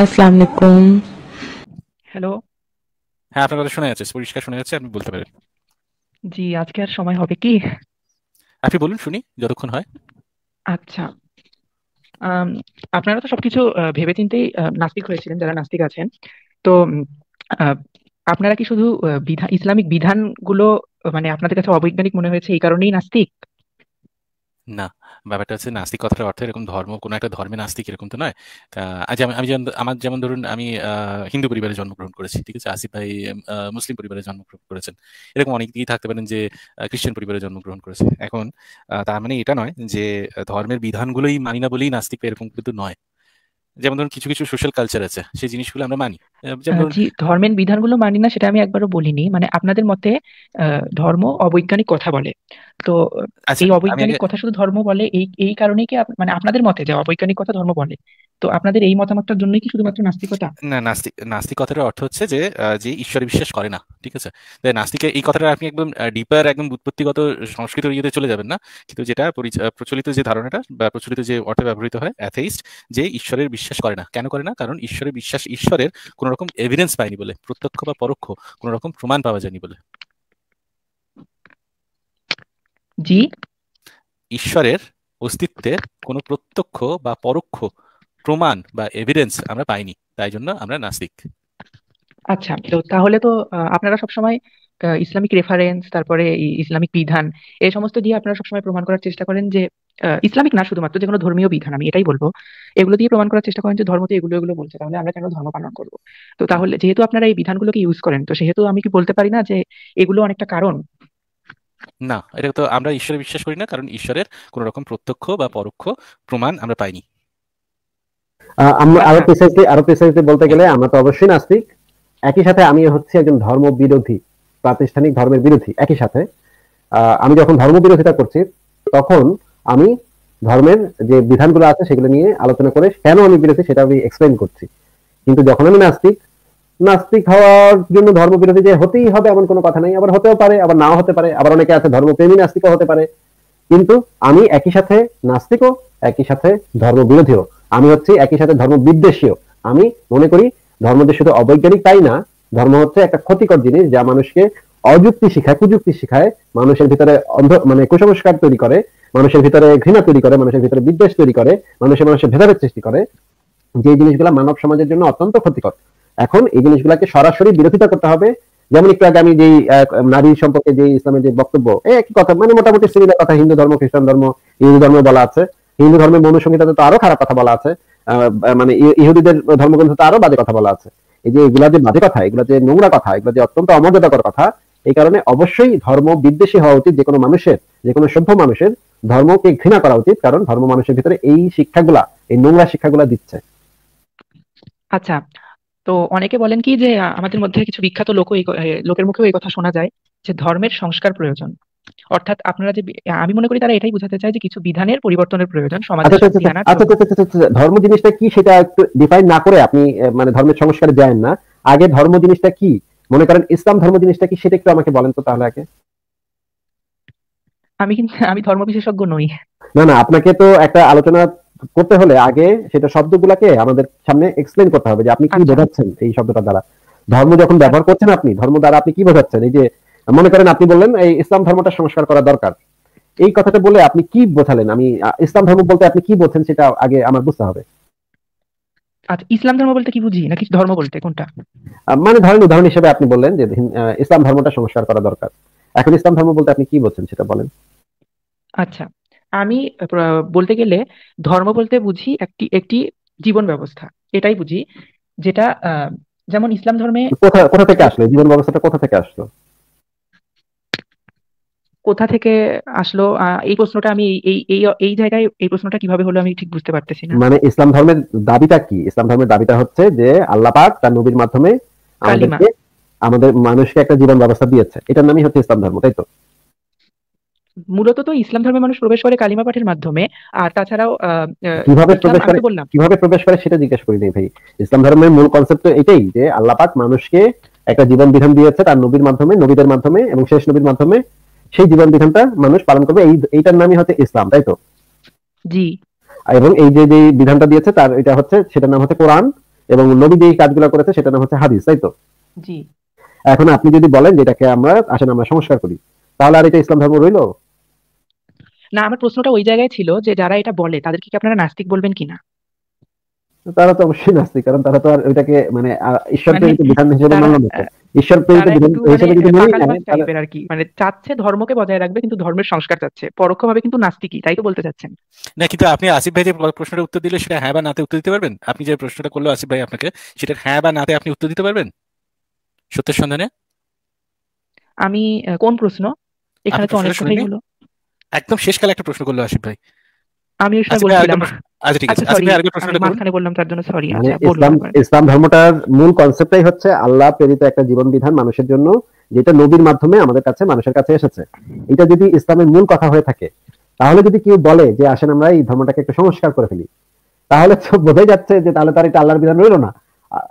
আসসালামু আলাইকুম হ্যালো হ্যাঁ আপনার কথা শোনা যাচ্ছে পরিষ্কার শোনা যাচ্ছে আপনি বলতে পারেন জি আজকে আর সময় হবে কি আপনি বলুন শুনি যতক্ষণ হয় আচ্ছা আপনারা তো সবকিছু ভেবে চিন্তেই নাস্তিক হয়েছিলেন যারা নাস্তিক আছেন তো আপনারা কি শুধু বিধান ইসলামিক বিধানগুলো মানে আপনাদের কাছে অবৈজ্ঞানিক মনে হয়েছে এই কারণেই নাস্তিক না ব্যাপারটা হচ্ছে নাস্তিক কথার অর্থ এরকম ধর্ম কোনো একটা ধর্মে নাস্তিক এরকম তো নয় আজ আচ্ছা, আমি যেমন আমার যেমন ধরুন আমি হিন্দু পরিবারে জন্মগ্রহণ করেছি ঠিক আছে আসিফ ভাই মুসলিম পরিবারে জন্মগ্রহণ করেছেন এরকম অনেকেই থাকতে পারেন যে খ্রিস্টান পরিবারে জন্মগ্রহণ করেছে এখন তার মানে এটা নয় যে ধর্মের বিধানগুলোই মানি না বলেই নাস্তিক এরকম কিন্তু নয় যেমন ধরুন কিছু কিছু সোশ্যাল কালচার আছে সেই জিনিসগুলো আমরা মানি ধর্মের বিধানগুলো মানি না সেটা আমি একবারও বলিনি মানে আপনাদের মতে ধর্ম অবৈজ্ঞানিক কথা বলে তো আচ্ছা, এই অবৈজ্ঞানিক কথা শুধু ধর্ম বলে এই এই কারণেই কি মানে আপনাদের মতে যে অবৈজ্ঞানিক কথা ধর্ম বলে তো আপনাদের এই মতামতটার জন্যই কি শুধুমাত্র নাস্তিকতা না নাস্তিক নাস্তিকতার অর্থ হচ্ছে যে যে ঈশ্বরে বিশ্বাস করে না ঠিক আছে তাই নাস্তিকে এই কথাটা আপনি একদম ডিপার একদম উৎপত্তিগত সংস্কৃত ইয়েতে চলে যাবেন না কিন্তু যেটা প্রচলিত যে ধারণাটা বা প্রচলিত যে অর্থে ব্যবহৃত হয় অ্যাথেইস্ট যে ঈশ্বরের বিশ্বাস করে না কেন করে না কারণ ঈশ্বরের বিশ্বাস ঈশ্বরের কোনো রকম এভিডেন্স পায়নি বলে প্রত্যক্ষ বা পরোক্ষ কোনো রকম প্রমাণ পাওয়া যায়নি বলে জি ঈশ্বরের অস্তিত্বের কোনো প্রত্যক্ষ বা পরোক্ষ প্রমাণ বা এভিডেন্স আমরা পাইনি তাই জন্য আমরা নাস্তিক আচ্ছা তো তাহলে তো আপনারা সবসময় ইসলামিক রেফারেন্স তারপরে ইসলামিক বিধান এই সমস্ত দিয়ে আপনারা সবসময় প্রমাণ করার চেষ্টা করেন যে ইসলামিক না শুধুমাত্র যে কোনো ধর্মীয় বিধান আমি এটাই বলবো এগুলো দিয়ে প্রমাণ করার চেষ্টা করেন যে ধর্ম তো এগুলো এগুলো বলছে তাহলে আমরা কেন ধর্ম পালন করবো তো তাহলে যেহেতু আপনারা এই বিধানগুলোকে ইউজ করেন তো সেহেতু আমি কি বলতে পারি না যে এগুলো অনেকটা কারণ না এটা তো আমরা ঈশ্বরে বিশ্বাস করি না কারণ ঈশ্বরের কোন রকম প্রত্যক্ষ বা পরোক্ষ প্রমাণ আমরা পাইনি আমরা আরো আরো বলতে গেলে আমরা তো অবশ্যই নাস্তিক একই সাথে আমি একজন ধর্ম বিরোধী প্রাতিষ্ঠানিক ধর্মের বিরোধী একই সাথে আমি যখন ধর্ম বিরোধিতা করছি তখন আমি ধর্মের যে বিধানগুলো আছে সেগুলো নিয়ে আলোচনা করে কেন আমি বিরোধী সেটা আমি এক্সপ্লেন করছি কিন্তু যখন আমি নাস্তিক নাস্তিক হওয়ার জন্য ধর্মবিরোধী যে হতেই হবে এমন কোনো কথা নাই আবার হতেও পারে আবার নাও হতে পারে আবার অনেকে আছে ধর্মপ্রেমী নাস্তিকও হতে পারে কিন্তু আমি একই সাথে নাস্তিকও একই সাথে বিরোধীও আমি হচ্ছে একই সাথে ধর্ম বিদ্বেষীয় আমি মনে করি ধর্ম যে শুধু অবৈজ্ঞানিক তাই না ধর্ম হচ্ছে একটা ক্ষতিকর জিনিস যা মানুষকে অযুক্তি শিখায় কুযুক্তি শিখায় মানুষের ভিতরে অন্ধ মানে কুসংস্কার তৈরি করে মানুষের ভিতরে ঘৃণা তৈরি করে মানুষের ভিতরে বিদ্বেষ তৈরি করে মানুষের মানুষের ভেদাভেদ সৃষ্টি করে যে জিনিসগুলো মানব সমাজের জন্য অত্যন্ত ক্ষতিকর এখন এই জিনিসগুলোকে সরাসরি বিরোধিতা করতে হবে যেমন একটু আগে আমি যেই নারী সম্পর্কে যে ইসলামের যে বক্তব্য একই কথা মানে মোটামুটি সিমিলার কথা হিন্দু ধর্ম খ্রিস্টান ধর্ম হিন্দু ধর্ম বলা আছে হিন্দু ধর্মের মনু সংহিতাতে তো আরো খারাপ কথা বলা আছে মানে ইহুদিদের ধর্মগ্রন্থ তো আরো বাজে কথা বলা আছে এই যে এগুলা যে বাজে কথা এগুলা যে নোংরা কথা এগুলা যে অত্যন্ত অমর্যাদাকর কথা এই কারণে অবশ্যই ধর্ম বিদ্বেষী হওয়া উচিত যে কোনো মানুষের যে কোনো সভ্য মানুষের ধর্মকে ঘৃণা করা উচিত কারণ ধর্ম মানুষের ভিতরে এই শিক্ষাগুলা এই নোংরা শিক্ষাগুলা দিচ্ছে আচ্ছা তো অনেকে বলেন কি যে আমাদের মধ্যে কিছু বিখ্যাত লোক লোকের মুখেও এই কথা শোনা যায় যে ধর্মের সংস্কার প্রয়োজন অর্থাৎ আপনারা যে আমি মনে করি তারা এটাই বোঝাতে চায় যে কিছু বিধানের পরিবর্তনের প্রয়োজন আচ্ছা, সমাজে আচ্ছা, আচ্ছা, ধর্ম জিনিসটা কি সেটা একটু ডিফাইন না করে আপনি মানে ধর্মের সংস্কারে যায় না আগে ধর্ম জিনিসটা কি মনে করেন ইসলাম ধর্ম জিনিসটা কি সেটা একটু আমাকে বলেন তো তাহলে আগে আমি কিন্তু আমি ধর্ম বিশেষজ্ঞ নই না না আপনাকে তো একটা আলোচনা করতে হলে আগে সেটা শব্দগুলাকে আমাদের সামনে এক্সপ্লেন করতে হবে যে আপনি কি বোঝাচ্ছেন এই শব্দটা দ্বারা ধর্ম যখন ব্যবহার করছেন আপনি ধর্ম দ্বারা আপনি কি বোঝাচ্ছেন এই যে মনে করেন আপনি বললেন এই ইসলাম ধর্মটা সংস্কার করা দরকার এই কথাটা বলে আপনি কি বোঝালেন আমি ইসলাম ধর্ম বলতে আপনি কি বলছেন সেটা আগে আমার বুঝতে হবে আচ্ছা ইসলাম ধর্ম বলতে কি বুঝি নাকি ধর্ম বলতে কোনটা মানে ধরেন উদাহরণ হিসেবে আপনি বললেন যে ইসলাম ধর্মটা সংস্কার করা দরকার এখন ইসলাম ধর্ম বলতে আপনি কি বলছেন সেটা বলেন আচ্ছা আমি বলতে গেলে ধর্ম বলতে বুঝি একটি একটি জীবন ব্যবস্থা এটাই বুঝি যেটা যেমন ইসলাম ধর্মে কোথা কোথা থেকে আসলো জীবন ব্যবস্থাটা কোথা থেকে আসলো কোথা থেকে আসলো এই প্রশ্নটা আমি এই এই এই জায়গায় এই প্রশ্নটা কিভাবে হলো আমি ঠিক বুঝতে পারতেছি না মানে ইসলাম ধর্মের দাবিটা কি ইসলাম ধর্মের দাবিটা হচ্ছে যে আল্লাহ পাক তার নবীর মাধ্যমে আমাদেরকে আমাদের মানুষকে একটা জীবন ব্যবস্থা দিয়েছে এটার নামই হচ্ছে ইসলাম ধর্ম তাই তো মূলত তো ইসলাম ধর্মের মানুষ প্রবেশ করে কালিমা পাঠের মাধ্যমে আর তাছাড়াও কিভাবে প্রবেশ করে কিভাবে প্রবেশ করে সেটা জিজ্ঞেস করি নাই ভাই ইসলাম ধর্মের মূল কনসেপ্ট তো এটাই যে আল্লাহ পাক মানুষকে একটা জীবন বিধান দিয়েছে তার নবীর মাধ্যমে নবীদের মাধ্যমে এবং শেষ নবীর মাধ্যমে সেই জীবন বিধানটা মানুষ পালন করবে এই এইটার নামই হচ্ছে ইসলাম তাই তো জি এবং এই যে বিধানটা দিয়েছে তার এটা হচ্ছে সেটার নাম হচ্ছে কোরআন এবং নবী যে কাজগুলো করেছে সেটার নাম হচ্ছে হাদিস তাই তো জি এখন আপনি যদি বলেন যে এটাকে আমরা আসেন আমরা সংস্কার করি তাহলে আর এটা ইসলাম ধর্ম রইল না আমার প্রশ্নটা ওই জায়গায় ছিল যে যারা এটা বলে তাদেরকে কি আপনারা নাস্তিক বলবেন কিনা তারা তো অবশ্যই নাস্তিক কারণ তারা তো আর ওইটাকে মানে ঈশ্বর মানে বিধান হিসেবে মানলো না ঈশ্বর আর মানে কি মানে চাচ্ছে ধর্মকে বজায় রাখবে কিন্তু ধর্মের সংস্কার চাচ্ছে পরোক্ষভাবে কিন্তু নাস্তিকই তাই তো বলতে চাচ্ছেন না কিন্তু আপনি আসিফ ভাই যে প্রশ্নটা উত্তর দিলে সেটা হ্যাঁ বা নাতে উত্তর দিতে পারবেন আপনি যে প্রশ্নটা করলো আসিফ ভাই আপনাকে সেটা হ্যাঁ বা নাতে আপনি উত্তর দিতে পারবেন সত্যের সন্ধানে আমি কোন প্রশ্ন এখানে তো অনেক কথাই হলো একদম শেষকালে একটা প্রশ্ন করলো আসিফ ভাই আমি ওই বলছিলাম আচ্ছা, আচ্ছা, আচ্ছা, মানে ইসলাম ধর্মটার মূল কনসেপ্টটাই হচ্ছে আল্লাহ প্রেরিত একটা জীবন বিধান মানুষের জন্য যেটা নবীর মাধ্যমে আমাদের কাছে মানুষের কাছে এসেছে এটা যদি ইসলামের মূল কথা হয়ে থাকে তাহলে যদি কেউ বলে যে আসেন আমরা এই ধর্মটাকে একটু সংস্কার করে ফেলি তাহলে তো বোঝাই যাচ্ছে যে তাহলে তার এটা আল্লাহর বিধান রইল না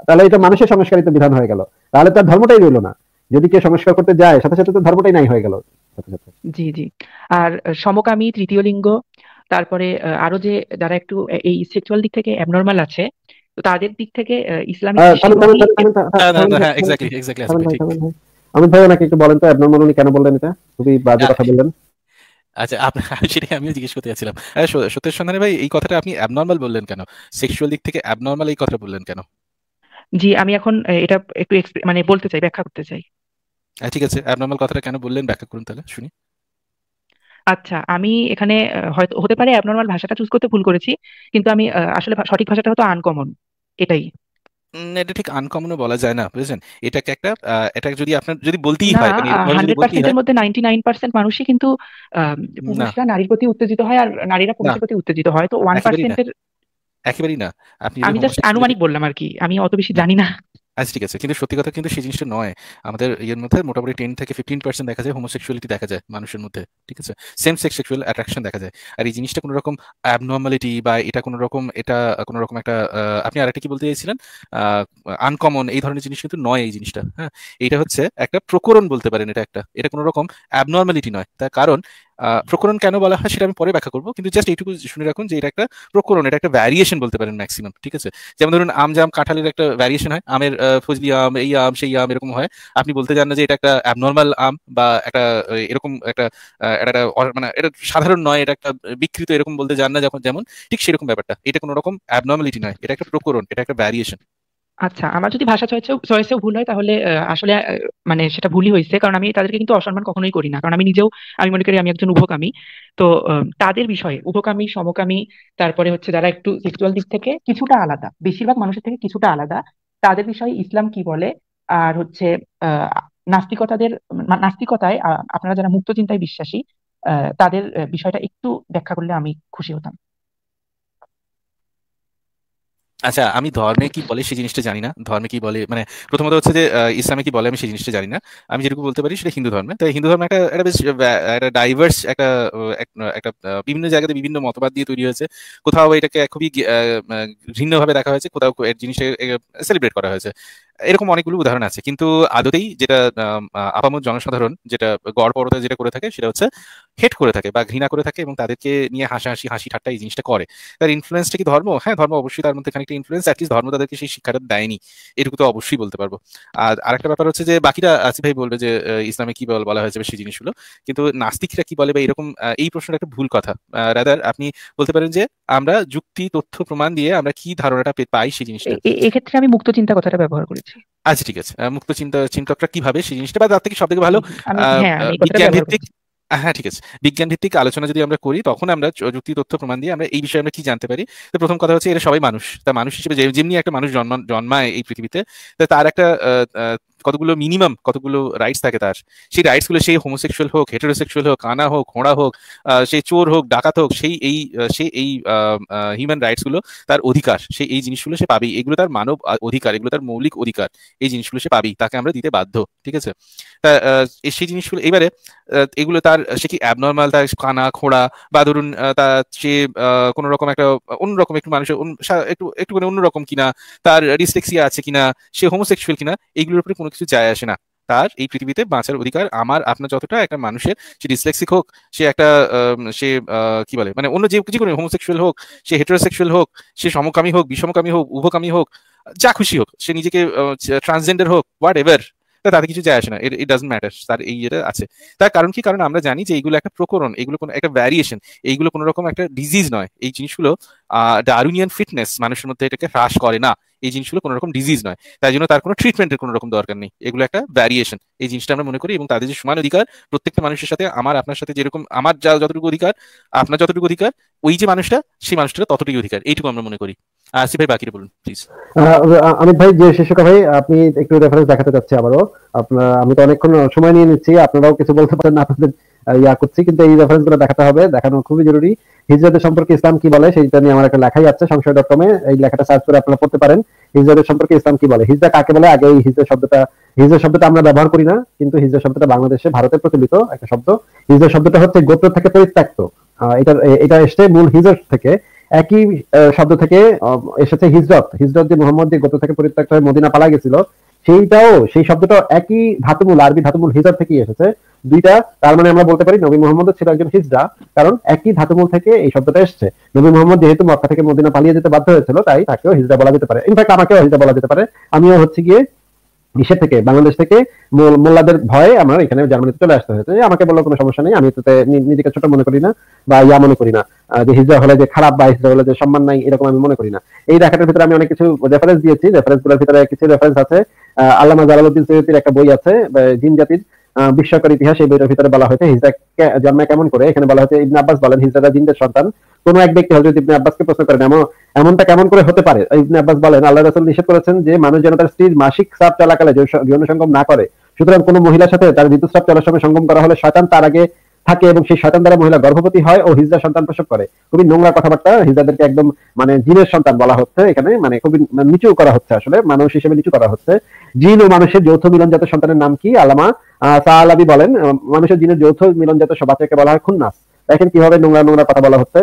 তাহলে এটা মানুষের সংস্কারিত বিধান হয়ে গেল তাহলে তার ধর্মটাই রইল না যদি কেউ সংস্কার করতে যায় সাথে সাথে তো ধর্মটাই নাই হয়ে গেল জি জি আর সমকামী তৃতীয় লিঙ্গ তারপরে আরো যে যারা একটু এই সেক্সুয়াল দিক থেকে অ্যাবনর্মাল আছে তো তাদের দিক থেকে ইসলামিক হ্যাঁ, হ্যাঁ, হ্যাঁ, আমি ভাই একটু বলেন তো অ্যাবনর্মাল উনি কেন বললেন এটা খুবই বাজে কথা বললেন আচ্ছা সেটাই আমিও জিজ্ঞেস করতে যাচ্ছিলাম সন্ধানে ভাই এই কথাটা আপনি অ্যাবনর্মাল বললেন কেন সেক্সুয়াল দিক থেকে অ্যাবনর্মাল এই কথা বললেন কেন জি আমি এখন এটা একটু মানে বলতে চাই ব্যাখ্যা করতে চাই ঠিক আছে অ্যাবনর্মাল কথাটা কেন বললেন ব্যাখ্যা করুন তাহলে শুনি আচ্ছা আমি এখানে হয়তো হতে পারে অ্যাবনর্মাল ভাষাটা চুজ করতে ভুল করেছি কিন্তু আমি আসলে সঠিক ভাষাটা হয়তো আনকমন এটাই এটা ঠিক আনকমনও বলা যায় না বুঝেছেন এটাকে একটা এটা যদি আপনার যদি বলতেই না হয় মানে মধ্যে নাইনটি নাইন পার্সেন্ট মানুষই কিন্তু আহ, না পুরুষরা নারীর প্রতি উত্তেজিত হয় আর নারীরা না পুরুষের প্রতি উত্তেজিত হয় তো ওয়ান একেবারেই না একেবারেই না আপনি আমি জাস্ট আনুমানিক বললাম আর কি আমি অত বেশি জানি না আচ্ছা ঠিক আছে কিন্তু সত্যি কথা কিন্তু সেই জিনিসটা নয় আমাদের ইয়ের মধ্যে মোটামুটি টেন থেকে ফিফটিন পার্সেন্ট দেখা যায় হোমোসেক্সুয়ালিটি দেখা যায় মানুষের মধ্যে ঠিক আছে সেম সেক্স সেক্সুয়াল অ্যাট্রাকশন দেখা যায় আর এই জিনিসটা কোনো রকম অ্যাবনর্মালিটি বা এটা কোনো রকম এটা কোনো রকম একটা আপনি আরেকটা কি বলতে চাইছিলেন আনকমন এই ধরনের জিনিস কিন্তু নয় এই জিনিসটা হ্যাঁ এটা হচ্ছে একটা প্রকরণ বলতে পারেন এটা একটা এটা কোনো রকম অ্যাবনর্মালিটি নয় তার কারণ প্রকরণ কেন বলা হয় সেটা আমি পরে ব্যাখ্যা করবো কিন্তু জাস্ট এইটুকু শুনে রাখুন যে এটা একটা প্রকরণ এটা একটা ভ্যারিয়েশন বলতে পারেন ম্যাক্সিমাম ঠিক আছে যেমন ধরুন আম জাম কাঁঠালের একটা ভ্যারিয়েশন হয় আমের ফজলি আম এই আম সেই আম এরকম হয় আপনি বলতে চান না যে এটা একটা অ্যাবনর্মাল আম বা একটা এরকম একটা একটা মানে এটা সাধারণ নয় এটা একটা বিকৃত এরকম বলতে চান না যখন যেমন ঠিক সেরকম ব্যাপারটা এটা কোনো রকম অ্যাবনর্মালিটি নয় এটা একটা প্রকরণ এটা একটা ভ্যারিয়েশন আচ্ছা আমার যদি ভাষা চয়েসে ভুল হয় তাহলে আসলে মানে সেটা ভুলই হয়েছে কারণ আমি তাদেরকে কিন্তু অসম্মান কখনোই করি না কারণ আমি নিজেও আমি মনে করি আমি একজন উভকামী তো তাদের বিষয়ে উভকামী সমকামী তারপরে হচ্ছে যারা একটু সেক্সুয়াল দিক থেকে কিছুটা আলাদা বেশিরভাগ মানুষের থেকে কিছুটা আলাদা তাদের বিষয়ে ইসলাম কি বলে আর হচ্ছে নাস্তিকতাদের নাস্তিকতায় আপনারা যারা মুক্ত চিন্তায় বিশ্বাসী তাদের বিষয়টা একটু ব্যাখ্যা করলে আমি খুশি হতাম আচ্ছা আমি ধর্মে কি বলে সেই জিনিসটা জানি না ধর্মে কি বলে মানে প্রথমত হচ্ছে যে ইসলামে কি বলে আমি সেই জিনিসটা জানি না আমি যেটুকু বলতে পারি সেটা হিন্দু ধর্মে তাই হিন্দু ধর্ম একটা একটা বেশ একটা ডাইভার্স একটা একটা বিভিন্ন জায়গাতে বিভিন্ন মতবাদ দিয়ে তৈরি হয়েছে কোথাও এটাকে খুবই ভিন্নভাবে দেখা হয়েছে কোথাও জিনিসটা সেলিব্রেট করা হয়েছে এরকম অনেকগুলো উদাহরণ আছে কিন্তু আদতেই যেটা আপামত জনসাধারণ যেটা গড়পরতা যেটা করে থাকে সেটা হচ্ছে হেট করে থাকে বা ঘৃণা করে থাকে এবং তাদেরকে নিয়ে হাসাহাসি হাসি ঠাট্টা এই জিনিসটা করে তার ইনফ্লুয়েন্সটা কি ধর্ম হ্যাঁ ধর্ম অবশ্যই তার মধ্যে খানিকটা ইনফ্লুয়েন্স অ্যাটলিস্ট ধর্ম তাদেরকে সেই শিক্ষাটা দেয়নি এটুকু তো অবশ্যই বলতে পারবো আর আরেকটা ব্যাপার হচ্ছে যে বাকিরা আসিফ ভাই বলবে যে ইসলামে কি বল বলা হয়েছে সেই জিনিসগুলো কিন্তু নাস্তিকরা কি বলে বা এরকম এই প্রশ্নটা একটা ভুল কথা রাদার আপনি বলতে পারেন যে আমরা যুক্তি তথ্য প্রমাণ দিয়ে আমরা কি ধারণাটা পাই সেই জিনিসটা এক্ষেত্রে আমি মুক্ত চিন্তা কথাটা ব্যবহার করি আচ্ছা ঠিক আছে মুক্ত চিন্তা চিন্তকরা কিভাবে সেই জিনিসটা বা তার থেকে সব থেকে ভালো হ্যাঁ, বিজ্ঞান ভিত্তিক হ্যাঁ ঠিক আছে বিজ্ঞান ভিত্তিক আলোচনা যদি আমরা করি তখন আমরা যুক্তি তথ্য প্রমাণ দিয়ে আমরা এই বিষয়ে আমরা কি জানতে পারি তো প্রথম কথা হচ্ছে এরা সবাই মানুষ তা মানুষ হিসেবে যেমনি একটা মানুষ জন্ম জন্মায় এই পৃথিবীতে তার একটা কতগুলো মিনিমাম কতগুলো রাইটস থাকে তার সেই রাইটস গুলো সেই হোমোসেক্সুয়াল হোক হেটারোসেক্সুয়াল হোক কানা হোক খোঁড়া হোক সে চোর হোক ডাকাত হোক সেই এই সে এই হিউম্যান রাইটস গুলো তার অধিকার সে এই জিনিসগুলো সে পাবেই এগুলো তার মানব অধিকার এগুলো তার মৌলিক অধিকার এই জিনিসগুলো সে পাবেই তাকে আমরা দিতে বাধ্য ঠিক আছে তা সেই জিনিসগুলো এবারে এগুলো তার তার সে কি অ্যাবনর্মাল তার কানা খোঁড়া বা ধরুন তার সে কোন রকম একটা অন্যরকম একটু মানুষের একটু মানে অন্যরকম কিনা তার ডিসলেক্সিয়া আছে কিনা সে হোমোসেক্সুয়াল কিনা এইগুলোর উপরে কোনো কিছু যায় আসে না তার এই পৃথিবীতে বাঁচার অধিকার আমার আপনার যতটা একটা মানুষের সে ডিসলেক্সিক হোক সে একটা সে কি বলে মানে অন্য যে কিছু হোমোসেক্সুয়াল হোক সে হেটারোসেক্সুয়াল হোক সে সমকামী হোক বিষমকামী হোক উভকামী হোক যা খুশি হোক সে নিজেকে ট্রান্সজেন্ডার হোক হোয়াট এভার তা তাতে কিছু যায় আসে না ইট ডাজন্ট ম্যাটার তার এই ইয়েটা আছে তার কারণ কি কারণ আমরা জানি যে এইগুলো একটা প্রকরণ এগুলো কোনো একটা ভ্যারিয়েশন এইগুলো কোনো রকম একটা ডিজিজ নয় এই জিনিসগুলো আহ ডারুনিয়ান ফিটনেস মানুষের মধ্যে এটাকে হ্রাস করে না এই জিনিসগুলো কোনো রকম ডিজিজ নয় তাই জন্য তার কোনো ট্রিটমেন্টের কোনো রকম দরকার নেই এগুলো একটা ভ্যারিয়েশন এই জিনিসটা আমরা মনে করি এবং তাদের যে সমান অধিকার প্রত্যেকটা মানুষের সাথে আমার আপনার সাথে যেরকম আমার যা যতটুকু অধিকার আপনার যতটুকু অধিকার ওই যে মানুষটা সেই মানুষটা ততটুকু অধিকার এইটুকু আমরা মনে করি ভাই বাকিটা বলুন প্লিজ ভাই যে ভাই আপনি একটু রেফারেন্স দেখাতে চাচ্ছি আবারও আপনার আমি তো অনেকক্ষণ সময় নিয়ে নিচ্ছি আপনারাও কিছু বলতে পারেন আপনাদের ইয়া করছি কিন্তু এই রেফারেন্স গুলো দেখাতে হবে দেখানো খুবই জরুরি হিজরতের সম্পর্কে ইসলাম কি বলে সেইটা নিয়ে আমার একটা লেখাই আছে সংশয় ডট কমে এই লেখাটা সার্চ করে আপনারা পড়তে পারেন হিজরতের সম্পর্কে ইসলাম কি বলে হিজরা কাকে বলে আগে এই হিজরা শব্দটা হিজরা শব্দটা আমরা ব্যবহার করি না কিন্তু হিজরা শব্দটা বাংলাদেশে ভারতে প্রচলিত একটা শব্দ হিজরা শব্দটা হচ্ছে গোত্র থেকে পরিত্যক্ত এটা এটা এসছে মূল হিজর থেকে একই শব্দ থেকে এসেছে হিজরত হিজরত যে মোহাম্মদ যে গোত্র থেকে পরিত্যক্ত হয়ে মদিনা পালা গেছিল সেইটাও সেই শব্দটাও একই ধাতুমূল আরবি ধাতুমূল হিজার থেকে এসেছে দুইটা তার মানে আমরা বলতে পারি নবী মোহাম্মদ ছিল একজন হিজরা কারণ একই ধাতুমূল থেকে এই শব্দটা এসছে নবী মোহাম্মদ যেহেতু মক্কা থেকে মদিনা পালিয়ে যেতে বাধ্য হয়েছিল তাই তাকেও হিজরা বলা যেতে পারে ইনফ্যাক্ট আমাকেও হিজরা বলা যেতে পারে আমিও হচ্ছে গিয়ে ইসে থেকে বাংলাদেশ থেকে মোল্লাদের ভয়ে আমার এখানে জার্মানিতে চলে আসতে হয়েছে আমাকে বললো কোনো সমস্যা নেই আমি তাতে নিজেকে ছোট মনে করি না বা ইয়া মনে করি না যে হিজরা হলে যে খারাপ বা হিজরা হলে যে সম্মান নাই এরকম আমি মনে করি না এই রেখাটার ভিতরে আমি অনেক কিছু রেফারেন্স দিয়েছি রেফারেন্স গুলোর ভিতরে কিছু রেফারেন্স আছে আল্লামা জালালউদ্দিন সৈয়দির একটা বই আছে জিন জাতির বিশ্বকর ইতিহাস এই বইটার ভিতরে বলা হয়েছে হিজরা জন্মে কেমন করে এখানে বলা হয়েছে ইবনে আব্বাস বলেন হিজরা জিনদের সন্তান কোন এক ব্যক্তি হজরত ইবনে আব্বাসকে প্রশ্ন করেন এমন এমনটা কেমন করে হতে পারে ইবনে আব্বাস বলেন আল্লাহ রাসুল নিষেধ করেছেন যে মানুষ যেন তার স্ত্রীর মাসিক চাপ চলাকালে যৌন সঙ্গম না করে সুতরাং কোনো মহিলার সাথে তার ঋতুস্রাপ চলার সঙ্গে সঙ্গম করা হলে শয়তান তার আগে থাকে এবং সেই শয়তান দ্বারা মহিলা গর্ভবতী হয় ও হিজরা সন্তান প্রসব করে খুবই নোংরা কথাবার্তা হিজরাদেরকে একদম মানে জিনের সন্তান বলা হচ্ছে এখানে মানে খুবই নিচু করা হচ্ছে আসলে মানুষ হিসেবে নিচু করা হচ্ছে জিন ও মানুষের যৌথ মিলনজাত সন্তানের নাম কি আলামা সাহালাবি বলেন মানুষের জিনের যৌথ মিলনজাত সবাচাকে বলা হয় খুন্নাস দেখেন কিভাবে নোংরা নোংরা কথা বলা হচ্ছে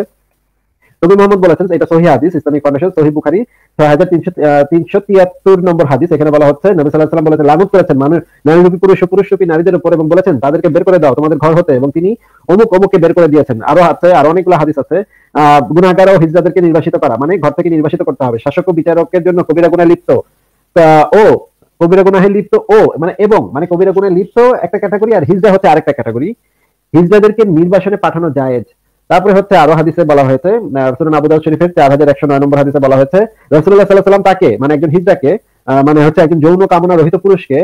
নবী মোহাম্মদ বলেছেন এটা সহি হাদিস ইসলামিক ফাউন্ডেশন সহি বুখারী ছয় হাজার তিনশো তিনশো তিয়াত্তর নম্বর হাদিস এখানে বলা হচ্ছে নবী সাল্লাহ সাল্লাম বলেছেন লাগুত করেছেন মানুষ নারী রূপী পুরুষ পুরুষ রূপী নারীদের উপর এবং বলেছেন তাদেরকে বের করে দাও তোমাদের ঘর হতে এবং তিনি অমুক অমুককে বের করে দিয়েছেন আরো আছে আর অনেকগুলো হাদিস আছে আহ গুণাগার ও হিজাদেরকে নির্বাসিত করা মানে ঘর থেকে নির্বাসিত করতে হবে শাসক ও বিচারকের জন্য কবিরা গুণা লিপ্ত ও কবিরা গুণাহে লিপ্ত ও মানে এবং মানে কবিরা গুনাহে লিপ্ত একটা ক্যাটাগরি আর হিজরা হচ্ছে আরেকটা ক্যাটাগরি হিজরাদেরকে নির্বাসনে পাঠানো যায় তারপরে হচ্ছে আরো হাদিসে বলা হয়েছে সুনান আবু দাউদ শরীফের চার হাজার একশো নয় নম্বর হাদিসে বলা হয়েছে রসুল্লাহ সাল্লাহ সাল্লাম তাকে মানে একজন হিজড়াকে মানে হচ্ছে একজন যৌন কামনা রহিত পুরুষকে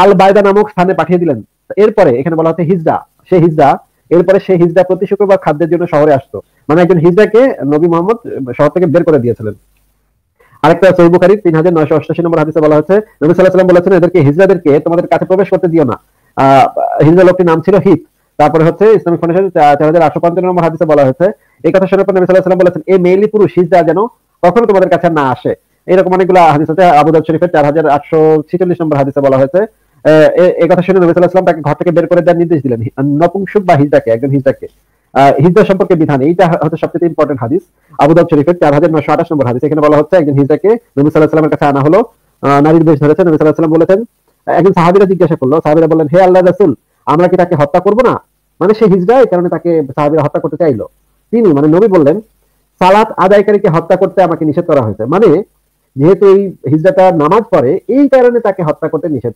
আল বায়দা নামক স্থানে পাঠিয়ে দিলেন এরপরে এখানে বলা হচ্ছে হিজড়া সে হিজড়া এরপরে সে হিজড়া প্রতি শুক্রবার খাদ্যের জন্য শহরে আসতো মানে একজন হিজড়াকে নবী মোহাম্মদ শহর থেকে বের করে দিয়েছিলেন আরেকটা সহি বুখারি তিন হাজার নয়শো অষ্টাশি নম্বর হাদিসে বলা হয়েছে নবী সাল্লাহ সাল্লাম বলেছেন এদেরকে হিজরাদেরকে তোমাদের কাছে প্রবেশ করতে দিও না হিজরা লোকটির নাম ছিল হিফ তারপরে হচ্ছে ইসলামিক ফাউন্ডেশন চার হাজার আটশো পঞ্চান্ন নম্বর হাদিসে বলা হয়েছে এই কথা শোনার পর নবী সাল্লাহ বলেছেন এই মেয়েলি পুরুষ হিজড়া যেন কখনো তোমাদের কাছে না আসে এরকম অনেকগুলো হাদিস আছে আবুদাব শরীফের চার হাজার আটশো ছিচল্লিশ নম্বর হাদিসে বলা হয়েছে এই কথা শুনে নবী সাল্লাহ তাকে ঘর থেকে বের করে দেওয়ার নির্দেশ দিলেন নপুংসুক বা হিজাকে একজন হিজাকে হিজড়া সম্পর্কে বিধান এইটা হচ্ছে সবচেয়ে ইম্পর্টেন্ট হাদিস আবুদাব শরীফের চার হাজার নশো আঠাশ নম্বর হাদিস এখানে বলা হচ্ছে একজন হিজাকে নবী সাল্লাহামের কাছে আনা হলো নারীর বেশ ধরেছে নবী সাল্লাহ বলেছেন একজন সাহাবিরা জিজ্ঞাসা করলো সাহাবিরা বললেন হে আল্লাহ রাসুল আমরা কি তাকে হত্যা করব না মানে সে হিজড়া এই কারণে তাকে সাহাবিরা হত্যা করতে চাইলো তিনি মানে নবী বললেন সালাত আদায়কারীকে হত্যা করতে আমাকে নিষেধ করা হয়েছে মানে যেহেতু এই হিজড়াটা নামাজ পড়ে এই কারণে তাকে হত্যা করতে নিষেধ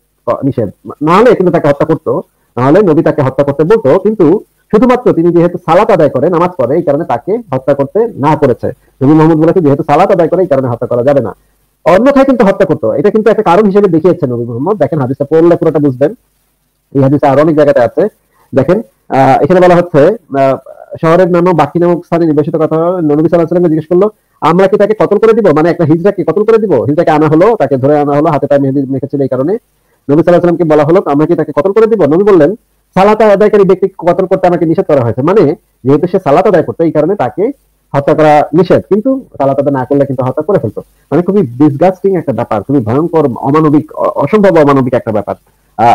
নিষেধ না হলে কিন্তু তাকে হত্যা করতো নাহলে নবী তাকে হত্যা করতে বলতো কিন্তু শুধুমাত্র তিনি যেহেতু সালাত আদায় করে নামাজ পড়ে এই কারণে তাকে হত্যা করতে না করেছে নবী মোহাম্মদ বলেছে যেহেতু সালাত আদায় করে এই কারণে হত্যা করা যাবে না অন্যথায় কিন্তু হত্যা করতো এটা কিন্তু একটা কারণ হিসেবে দেখিয়েছে নবী মোহাম্মদ দেখেন হাদিসটা পড়লে পুরোটা বুঝবেন এই হাদিসে আর অনেক জায়গাতে আছে দেখেন এখানে বলা হচ্ছে শহরের নাম বাকি নামক স্থানে নির্বাসিত কথা নবী সাল্লাহ জিজ্ঞেস করলো আমরা কি তাকে কতল করে দিব মানে একটা হিজরাকে কতল করে দিব হিজরাকে আনা হলো তাকে ধরে আনা হলো হাতে পায়ে মেহেদি মেখেছিল এই কারণে নবী সাল্লাহ সাল্লামকে বলা হলো আমরা কি তাকে কতল করে দিব নবী বললেন সালাত আদায়কারী ব্যক্তি কতল করতে আমাকে নিষেধ করা হয়েছে মানে যেহেতু সে সালাত আদায় করতো এই কারণে তাকে হত্যা করা নিষেধ কিন্তু সালাত আদায় না করলে কিন্তু হত্যা করে ফেলতো মানে খুবই ডিসগাস্টিং একটা ব্যাপার খুবই ভয়ঙ্কর অমানবিক অসম্ভব অমানবিক একটা ব্যাপার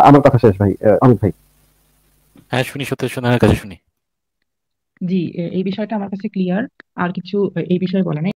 আমার কথা শেষ ভাই অমিত ভাই হ্যাঁ শুনি সত্য শোনার কাছে শুনি জি এই বিষয়টা আমার কাছে ক্লিয়ার আর কিছু এই বিষয়ে বলা নেই